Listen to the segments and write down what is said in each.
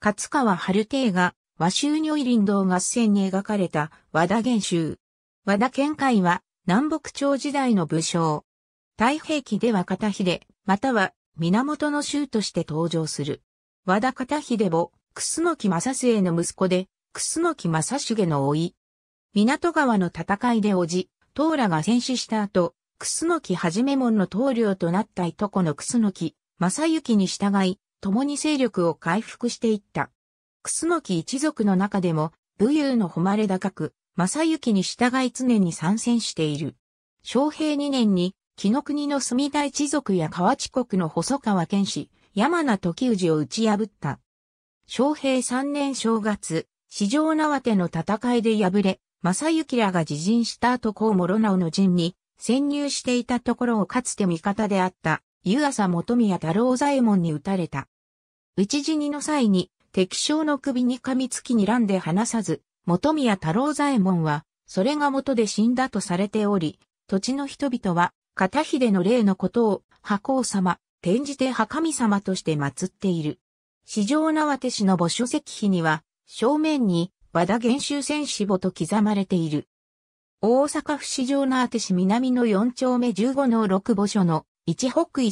勝川春亭が和州如意林道合戦に描かれた和田元州。和田県会は南北朝時代の武将。太平記では片秀、または源の州として登場する。和田片秀を楠木正末の息子で、楠木正成の老い。港川の戦いで叔父、東羅が戦死した後、楠木はじめ門の棟梁となったいとこの楠木、正幸に従い、共に勢力を回復していった。楠木一族の中でも、武勇の誉れ高く、正幸に従い常に参戦している。昌平2年に、木の国の住田一族や河内国の細川県士、山名時氏を打ち破った。昌平3年正月、四条縄手の戦いで敗れ、正幸らが自陣した後高諸直の陣に潜入していたところをかつて味方であった湯浅元宮太郎左衛門に撃たれた。討ち死にの際に、敵将の首に噛みつきにらんで離さず、元宮太郎左衛門は、それが元で死んだとされており、土地の人々は、片秀の霊のことを、破皇様、転じて破神様として祀っている。四条縄手氏の墓所石碑には、正面に、和田元州戦死墓と刻まれている。大阪府四条縄手て南の四丁目十五の六墓所の1北緯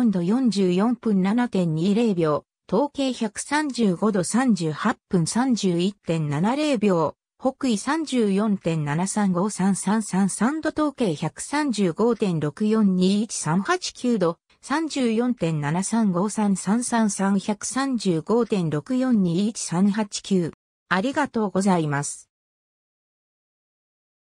34度44分7.20秒、東経135度38分31.70秒、北緯34.735333度統計1 3 5 6 4 2 1 3 8 9度、3 4 7 3 5 3 3 3 3 1 3 5 6 4 2 1 3 8 9ありがとうございます。